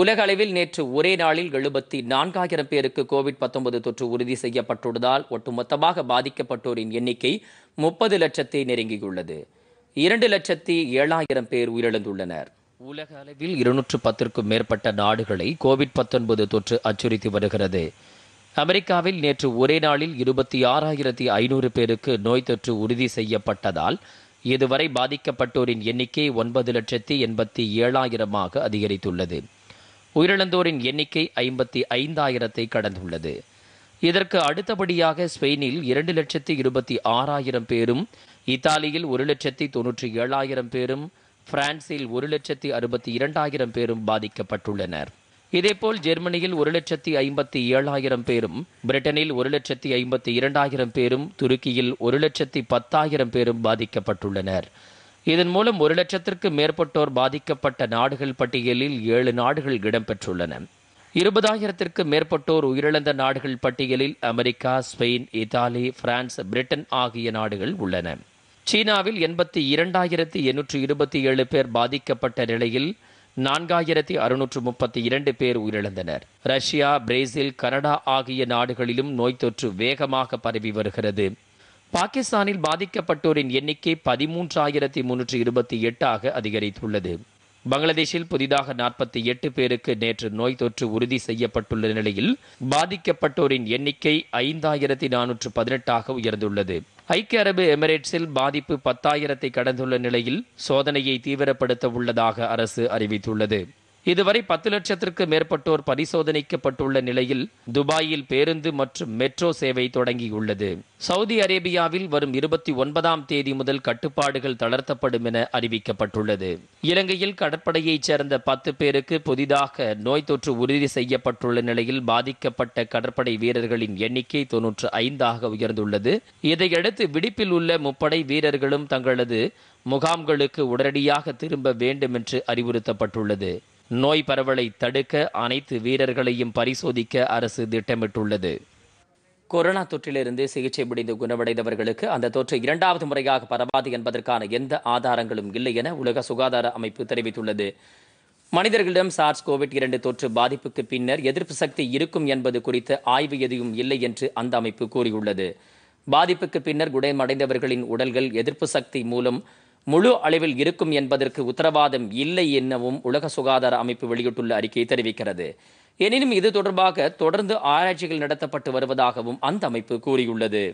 உலக அளவில் நேற்று ஒரே நாளில் எழுபத்தி நான்காயிரம் பேருக்கு கோவிட் பத்தொன்பது தொற்று உறுதி செய்யப்பட்டுள்ளதால் ஒட்டுமொத்தமாக பாதிக்கப்பட்டோரின் எண்ணிக்கை முப்பது லட்சத்தை நெருங்கியுள்ளது இரண்டு லட்சத்தி ஏழாயிரம் பேர் உயிரிழந்துள்ளனர் உலக அளவில் இருநூற்று பத்திற்கும் மேற்பட்ட நாடுகளை கோவிட் பத்தொன்பது தொற்று அச்சுறுத்தி வருகிறது அமெரிக்காவில் நேற்று ஒரே நாளில் இருபத்தி ஆறாயிரத்தி ஐநூறு பேருக்கு நோய் தொற்று உறுதி செய்யப்பட்டதால் இதுவரை பாதிக்கப்பட்டோரின் எண்ணிக்கை ஒன்பது லட்சத்தி எண்பத்தி ஏழாயிரமாக அதிகரித்துள்ளது உயிரிழந்தோரின் எண்ணிக்கை ஐம்பத்தி ஐந்தாயிரத்தை கடந்துள்ளது இதற்கு அடுத்தபடியாக ஸ்பெயினில் இரண்டு லட்சத்தி இருபத்தி ஆறாயிரம் பேரும் இத்தாலியில் ஒரு லட்சத்தி தொன்னூற்றி ஏழாயிரம் பேரும் பிரான்சில் ஒரு லட்சத்தி அறுபத்தி இரண்டாயிரம் பேரும் பாதிக்கப்பட்டுள்ளனர் இதேபோல் ஜெர்மனியில் ஒரு லட்சத்தி ஐம்பத்தி ஏழாயிரம் பேரும் பிரிட்டனில் ஒரு லட்சத்தி ஐம்பத்தி இரண்டாயிரம் பேரும் துருக்கியில் ஒரு லட்சத்தி பத்தாயிரம் பேரும் பாதிக்கப்பட்டுள்ளனர் இதன் மூலம் ஒரு லட்சத்திற்கு மேற்பட்டோர் பாதிக்கப்பட்ட நாடுகள் பட்டியலில் ஏழு நாடுகள் இடம்பெற்றுள்ளன இருபதாயிரத்திற்கு மேற்பட்டோர் உயிரிழந்த நாடுகள் பட்டியலில் America Spain Italy France Britain ஆகிய நாடுகள் உள்ளன சீனாவில் எண்பத்தி இரண்டாயிரத்தி எண்ணூற்று இருபத்தி ஏழு பேர் பாதிக்கப்பட்ட நிலையில் நான்காயிரத்தி அறுநூற்று முப்பத்தி இரண்டு பேர் உயிரிழந்தனர் ரஷ்யா பிரேசில் கனடா ஆகிய நாடுகளிலும் நோய் தொற்று வேகமாக பரவி வருகிறது பாகிஸ்தானில் பாதிக்கப்பட்டோரின் எண்ணிக்கை பதிமூன்றாயிரத்தி முன்னூற்றி இருபத்தி எட்டாக அதிகரித்துள்ளது பங்களாதேஷில் புதிதாக நாற்பத்தி எட்டு பேருக்கு நேற்று நோய் தொற்று உறுதி செய்யப்பட்டுள்ள நிலையில் பாதிக்கப்பட்டோரின் எண்ணிக்கை ஐந்தாயிரத்தி நானூற்று பதினெட்டாக உயர்ந்துள்ளது ஐக்கிய அரபு எமிரேட்ஸில் பாதிப்பு பத்தாயிரத்தை கடந்துள்ள நிலையில் சோதனையை தீவிரப்படுத்த உள்ளதாக அரசு அறிவித்துள்ளது இதுவரை பத்து லட்சத்திற்கு மேற்பட்டோர் பரிசோதனைக்கப்பட்டுள்ள நிலையில் துபாயில் பேருந்து மற்றும் மெட்ரோ சேவை தொடங்கியுள்ளது சவுதி அரேபியாவில் வரும் இருபத்தி ஒன்பதாம் தேதி முதல் கட்டுப்பாடுகள் தளர்த்தப்படும் என அறிவிக்கப்பட்டுள்ளது இலங்கையில் கடற்படையைச் சேர்ந்த பத்து பேருக்கு புதிதாக நோய் தொற்று உறுதி செய்யப்பட்டுள்ள நிலையில் பாதிக்கப்பட்ட கடற்படை வீரர்களின் எண்ணிக்கை தொன்னூற்று ஐந்தாக உயர்ந்துள்ளது இதையடுத்து விடுப்பில் உள்ள முப்படை வீரர்களும் தங்களது முகாம்களுக்கு உடனடியாக திரும்ப வேண்டும் என்று அறிவுறுத்தப்பட்டுள்ளது நோய் பரவலை தடுக்க அனைத்து வீரர்களையும் பரிசோதிக்க அரசு திட்டமிட்டுள்ளது கொரோனா தொற்றிலிருந்து சிகிச்சை முடிந்து குணமடைந்தவர்களுக்கு அந்த தொற்று இரண்டாவது முறையாக பரவாது என்பதற்கான எந்த ஆதாரங்களும் இல்லை என உலக சுகாதார அமைப்பு தெரிவித்துள்ளது மனிதர்களிடம் சார்ஸ் கோவிட் இரண்டு தொற்று பாதிப்புக்கு பின்னர் எதிர்ப்பு சக்தி இருக்கும் என்பது குறித்த ஆய்வு எதுவும் இல்லை என்று அந்த அமைப்பு கூறியுள்ளது பாதிப்புக்கு பின்னர் குணமடைந்தவர்களின் உடல்கள் எதிர்ப்பு சக்தி மூலம் முழு அளவில் இருக்கும் என்பதற்கு உத்தரவாதம் இல்லை எனவும் உலக சுகாதார அமைப்பு வெளியிட்டுள்ள அறிக்கை தெரிவிக்கிறது எனினும் இது தொடர்பாக தொடர்ந்து ஆராய்ச்சிகள் நடத்தப்பட்டு வருவதாகவும் அந்த அமைப்பு கூறியுள்ளது